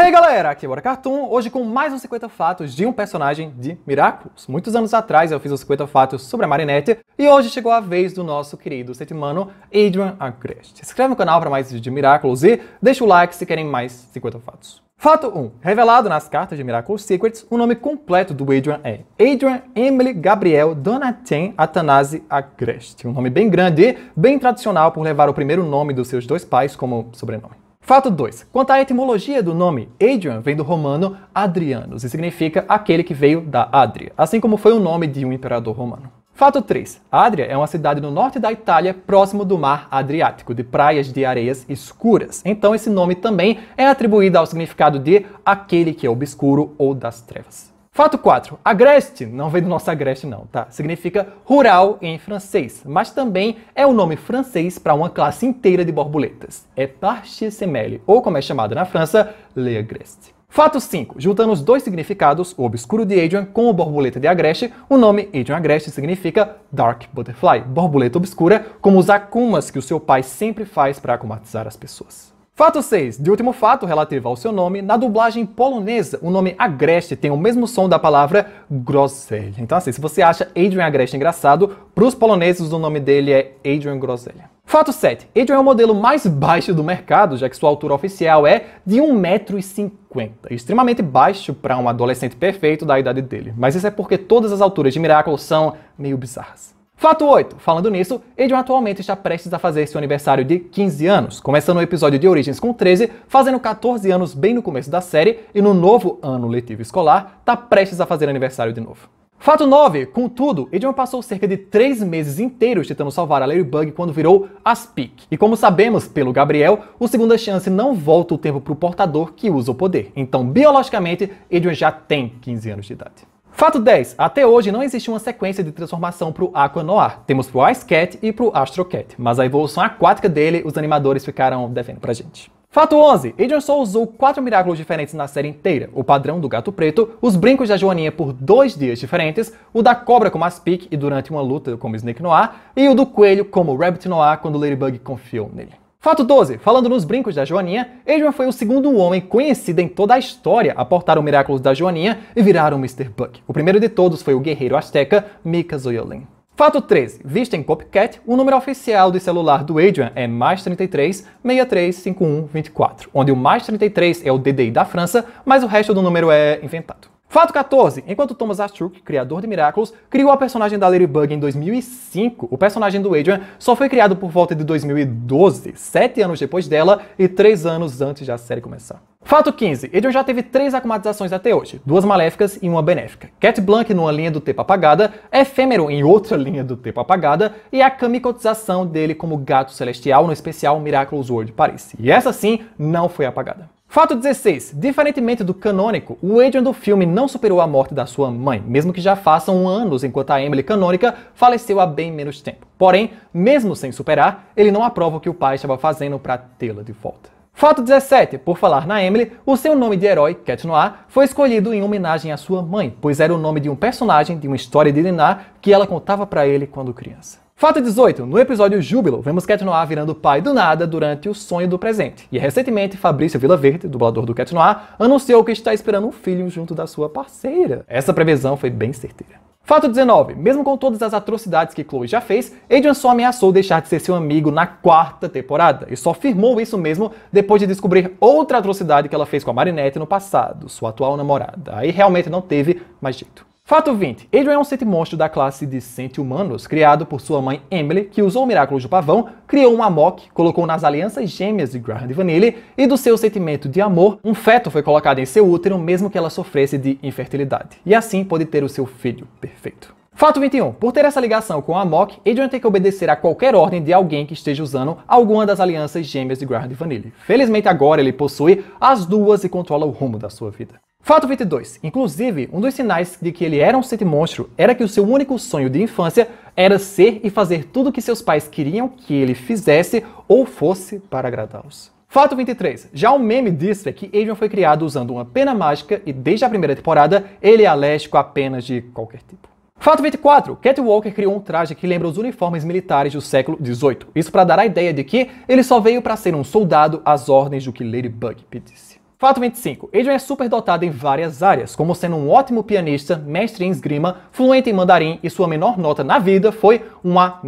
aí galera, aqui é o Cartoon, hoje com mais um 50 fatos de um personagem de Miraculous. Muitos anos atrás eu fiz os 50 fatos sobre a Marinette e hoje chegou a vez do nosso querido setimano Adrian Agreste. Se inscreve no canal para mais vídeos de Miraculous e deixa o like se querem mais 50 fatos. Fato 1. Revelado nas cartas de Miracle Secrets, o nome completo do Adrian é Adrian Emily Gabriel Donatien Athanase Agreste. Um nome bem grande e bem tradicional por levar o primeiro nome dos seus dois pais como sobrenome. Fato 2. Quanto à etimologia do nome, Adrian vem do romano Adrianus e significa aquele que veio da Adria, assim como foi o nome de um imperador romano. Fato 3. Adria é uma cidade no norte da Itália, próximo do mar Adriático, de praias de areias escuras. Então esse nome também é atribuído ao significado de aquele que é obscuro ou das trevas. Fato 4. Agreste não vem do nosso agreste não, tá? Significa rural em francês, mas também é o um nome francês para uma classe inteira de borboletas. É Parchis ou como é chamada na França, Le Agreste. Fato 5. Juntando os dois significados, o obscuro de Adrian com o borboleta de Agreste, o nome Adrian Agreste significa Dark Butterfly, borboleta obscura, como os akumas que o seu pai sempre faz para acumatizar as pessoas. Fato 6. De último fato relativo ao seu nome, na dublagem polonesa, o nome Agreste tem o mesmo som da palavra Groselha. Então assim, se você acha Adrian Agreste engraçado, para os poloneses o nome dele é Adrian Groselha. Fato 7. Adrian é o modelo mais baixo do mercado, já que sua altura oficial é de 1,50m. Extremamente baixo para um adolescente perfeito da idade dele. Mas isso é porque todas as alturas de Miracle são meio bizarras. Fato 8. Falando nisso, Adrian atualmente está prestes a fazer seu aniversário de 15 anos, começando o episódio de Origins com 13, fazendo 14 anos bem no começo da série, e no novo ano letivo escolar, está prestes a fazer aniversário de novo. Fato 9. Contudo, Adrian passou cerca de 3 meses inteiros tentando salvar a Ladybug quando virou Aspic. E como sabemos, pelo Gabriel, o Segunda Chance não volta o tempo para o portador que usa o poder. Então, biologicamente, Adrian já tem 15 anos de idade. Fato 10. Até hoje não existe uma sequência de transformação para o Aqua Noir. Temos para o Ice Cat e para o Astro Cat, mas a evolução aquática dele os animadores ficaram devendo pra gente. Fato 11. Adrian Soul usou quatro miraculos diferentes na série inteira. O padrão do gato preto, os brincos da Joaninha por dois dias diferentes, o da cobra como Aspic e durante uma luta como Snake Noir, e o do coelho como Rabbit Noir quando Ladybug confiou nele. Fato 12. Falando nos brincos da Joaninha, Adrian foi o segundo homem conhecido em toda a história a portar o Miraculous da Joaninha e virar um Mr. Buck. O primeiro de todos foi o guerreiro asteca Mika Zoyolin. Fato 13. Visto em Copycat, o número oficial do celular do Adrian é mais 33 63 51 24, onde o mais 33 é o DDI da França, mas o resto do número é inventado. Fato 14. Enquanto Thomas Astruc, criador de Miraculous, criou a personagem da Ladybug em 2005, o personagem do Adrian só foi criado por volta de 2012, sete anos depois dela e três anos antes da série começar. Fato 15. Adrian já teve três acumatizações até hoje, duas maléficas e uma benéfica. Cat Blanc numa linha do tempo apagada, Efêmero em outra linha do tempo apagada e a kamikotização dele como gato celestial no especial Miraculous World Paris. E essa sim não foi apagada. Fato 16. Diferentemente do canônico, o Adrian do filme não superou a morte da sua mãe, mesmo que já façam anos enquanto a Emily canônica faleceu há bem menos tempo. Porém, mesmo sem superar, ele não aprova o que o pai estava fazendo para tê-la de volta. Fato 17. Por falar na Emily, o seu nome de herói, Cat Noir, foi escolhido em homenagem à sua mãe, pois era o nome de um personagem de uma história de Dinar que ela contava para ele quando criança. Fato 18. No episódio Júbilo, vemos Cat Noir virando pai do nada durante o sonho do presente. E recentemente, Fabrício Verde, dublador do Cat Noir, anunciou que está esperando um filho junto da sua parceira. Essa previsão foi bem certeira. Fato 19. Mesmo com todas as atrocidades que Chloe já fez, Adrian só ameaçou deixar de ser seu amigo na quarta temporada, e só firmou isso mesmo depois de descobrir outra atrocidade que ela fez com a Marinette no passado, sua atual namorada. Aí realmente não teve mais jeito. Fato 20. Adrian é um sentimonstro da classe de senti-humanos, criado por sua mãe Emily, que usou Miraculous do Pavão, criou um Amok, colocou nas alianças gêmeas de Graham e Vanille, e do seu sentimento de amor, um feto foi colocado em seu útero mesmo que ela sofresse de infertilidade, e assim pôde ter o seu filho perfeito. Fato 21. Por ter essa ligação com a Amok, Adrian tem que obedecer a qualquer ordem de alguém que esteja usando alguma das alianças gêmeas de Graham e Vanille. Felizmente agora ele possui as duas e controla o rumo da sua vida. Fato 22. Inclusive, um dos sinais de que ele era um sete monstro era que o seu único sonho de infância era ser e fazer tudo o que seus pais queriam que ele fizesse ou fosse para agradá-los. Fato 23. Já o meme disso é que Adrian foi criado usando uma pena mágica e desde a primeira temporada ele é alérgico a penas de qualquer tipo. Fato 24. Cat Walker criou um traje que lembra os uniformes militares do século 18. Isso para dar a ideia de que ele só veio para ser um soldado às ordens do que Ladybug pedisse. Fato 25. Adrian é super dotado em várias áreas, como sendo um ótimo pianista, mestre em esgrima, fluente em mandarim e sua menor nota na vida foi um A-,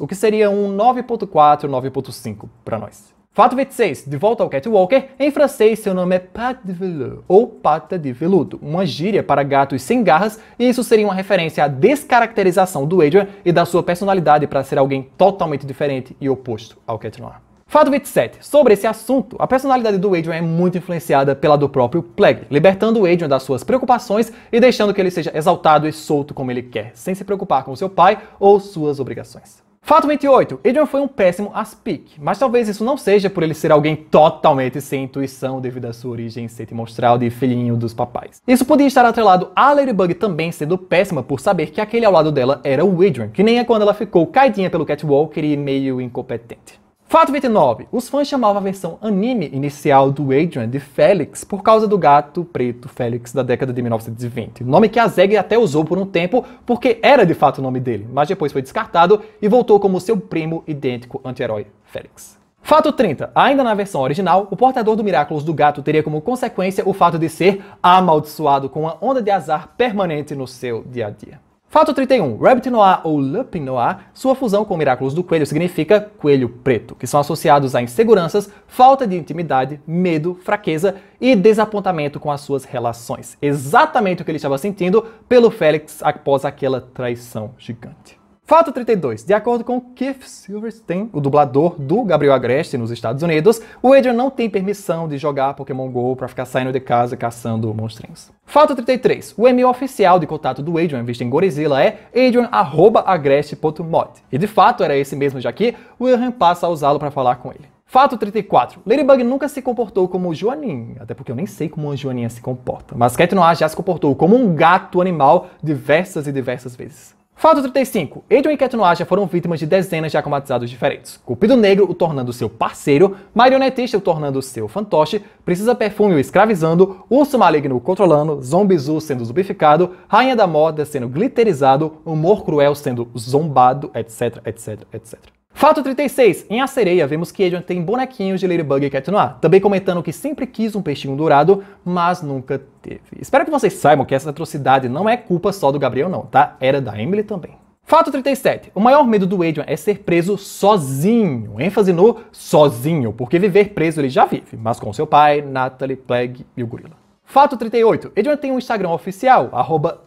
o que seria um 9.4, 9.5 para nós. Fato 26. De volta ao Catwalker, em francês seu nome é Pat de Veludo ou Pata de Veludo, uma gíria para gatos sem garras, e isso seria uma referência à descaracterização do Adrian e da sua personalidade para ser alguém totalmente diferente e oposto ao Cat Noir. Fato 27. Sobre esse assunto, a personalidade do Adrian é muito influenciada pela do próprio Plague, libertando o Adrian das suas preocupações e deixando que ele seja exaltado e solto como ele quer, sem se preocupar com seu pai ou suas obrigações. Fato 28. Adrian foi um péssimo aspic, mas talvez isso não seja por ele ser alguém totalmente sem intuição devido à sua origem setimostral de filhinho dos papais. Isso podia estar atrelado a Ladybug também sendo péssima por saber que aquele ao lado dela era o Adrian, que nem é quando ela ficou caidinha pelo Catwalker e meio incompetente. Fato 29. Os fãs chamavam a versão anime inicial do Adrian de Félix por causa do gato preto Félix da década de 1920. Nome que a Zeg até usou por um tempo porque era de fato o nome dele, mas depois foi descartado e voltou como seu primo idêntico anti-herói Félix. Fato 30. Ainda na versão original, o portador do Miraculous do gato teria como consequência o fato de ser amaldiçoado com uma onda de azar permanente no seu dia a dia. Fato 31. Rabbit Noir ou Lupin Noir, sua fusão com Miraculous do Coelho significa Coelho Preto, que são associados a inseguranças, falta de intimidade, medo, fraqueza e desapontamento com as suas relações. Exatamente o que ele estava sentindo pelo Félix após aquela traição gigante. Fato 32. De acordo com Keith Silverstein, o dublador do Gabriel Agreste nos Estados Unidos, o Adrian não tem permissão de jogar Pokémon GO para ficar saindo de casa caçando monstrinhos. Fato 33. O e-mail oficial de contato do Adrian visto em Gorizilla é adrian.agreste.mod. E de fato era esse mesmo já que o Wilhelm passa a usá-lo para falar com ele. Fato 34. Ladybug nunca se comportou como Joaninha, até porque eu nem sei como uma Joaninha se comporta. Mas Cat Noir já se comportou como um gato animal diversas e diversas vezes. Fato 35. Adrian e já foram vítimas de dezenas de acomatizados diferentes. Cupido Negro o tornando seu parceiro, Marionetista o tornando seu fantoche, Precisa Perfume o escravizando, Urso Maligno o controlando, Zombizu sendo zumbificado, Rainha da Moda sendo glitterizado, Humor Cruel sendo zombado, etc, etc, etc. Fato 36. Em A Sereia, vemos que Adrian tem bonequinhos de Ladybug e Cat Noir, também comentando que sempre quis um peixinho dourado, mas nunca teve. Espero que vocês saibam que essa atrocidade não é culpa só do Gabriel não, tá? Era da Emily também. Fato 37. O maior medo do Adrian é ser preso sozinho. ênfase no sozinho, porque viver preso ele já vive, mas com seu pai, Natalie, Plague e o gorila. Fato 38. Adrian tem um Instagram oficial, arroba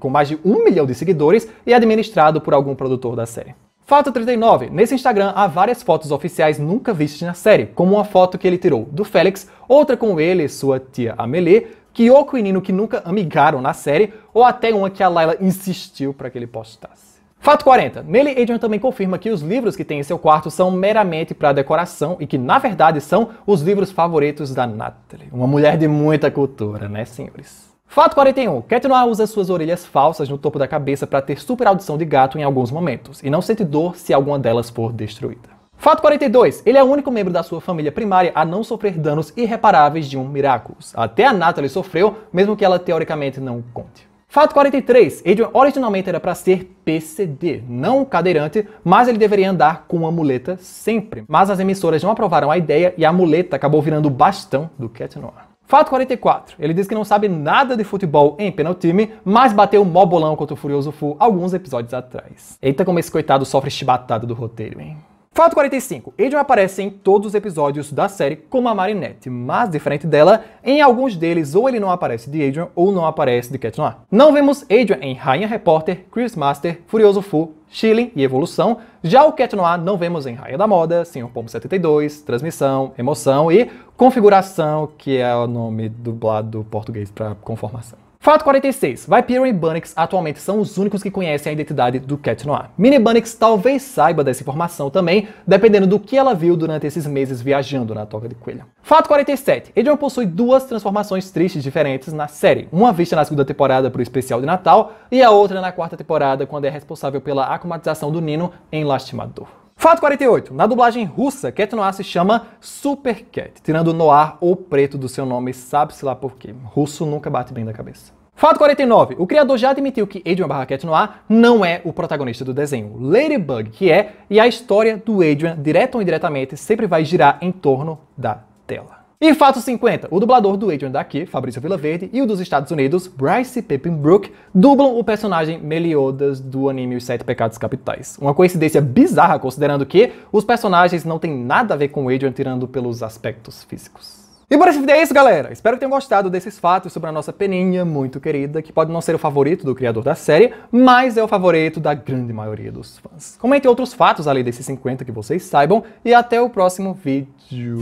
com mais de um milhão de seguidores e administrado por algum produtor da série. Fato 39. Nesse Instagram há várias fotos oficiais nunca vistas na série, como uma foto que ele tirou do Félix, outra com ele e sua tia Amelie, Kyoko e Nino que nunca amigaram na série, ou até uma que a Layla insistiu para que ele postasse. Fato 40. Nele, Adrian também confirma que os livros que tem em seu quarto são meramente para decoração e que, na verdade, são os livros favoritos da Natalie. Uma mulher de muita cultura, né, senhores? Fato 41. Cat Noir usa suas orelhas falsas no topo da cabeça para ter super audição de gato em alguns momentos, e não sente dor se alguma delas for destruída. Fato 42. Ele é o único membro da sua família primária a não sofrer danos irreparáveis de um Miraculous. Até a Natalie sofreu, mesmo que ela teoricamente não conte. Fato 43. Adrian originalmente era para ser PCD, não cadeirante, mas ele deveria andar com uma muleta sempre. Mas as emissoras não aprovaram a ideia e a muleta acabou virando o bastão do Cat Noir. Fato 44. Ele diz que não sabe nada de futebol em penaltime, mas bateu mó bolão contra o Furioso Fu alguns episódios atrás. Eita como esse coitado sofre chibatada do roteiro, hein? Fato 45. Adrian aparece em todos os episódios da série como a Marinette, mas diferente dela, em alguns deles ou ele não aparece de Adrian ou não aparece de Cat Noir. Não vemos Adrian em Rainha Repórter, Chris Master, Furioso Fu, Chilling e Evolução, já o Cat Noir não vemos em Rainha da Moda, Senhor Pombo 72, Transmissão, Emoção e Configuração, que é o nome dublado do português para conformação. Fato 46. Viper e Bunnix atualmente são os únicos que conhecem a identidade do Cat Noir. Mini Bunnix talvez saiba dessa informação também, dependendo do que ela viu durante esses meses viajando na toca de coelho. Fato 47. Adrian possui duas transformações tristes diferentes na série. Uma vista na segunda temporada para o especial de Natal e a outra na quarta temporada quando é responsável pela aclimatização do Nino em Lastimador. Fato 48. Na dublagem russa, Cat Noir se chama Super Cat, tirando Noir ou Preto do seu nome, sabe-se lá por quê. Russo nunca bate bem da cabeça. Fato 49. O criador já admitiu que Adrian barra Cat Noir não é o protagonista do desenho. Ladybug que é, e a história do Adrian, direto ou indiretamente, sempre vai girar em torno da tela. E fato 50, o dublador do Adrian daqui, Fabrício Villaverde, e o dos Estados Unidos, Bryce Pippenbrook, dublam o personagem Meliodas do anime Os Sete Pecados Capitais. Uma coincidência bizarra, considerando que os personagens não têm nada a ver com o Adrian, tirando pelos aspectos físicos. E por esse vídeo é isso, galera. Espero que tenham gostado desses fatos sobre a nossa peninha muito querida, que pode não ser o favorito do criador da série, mas é o favorito da grande maioria dos fãs. Comente outros fatos além desses 50 que vocês saibam, e até o próximo vídeo.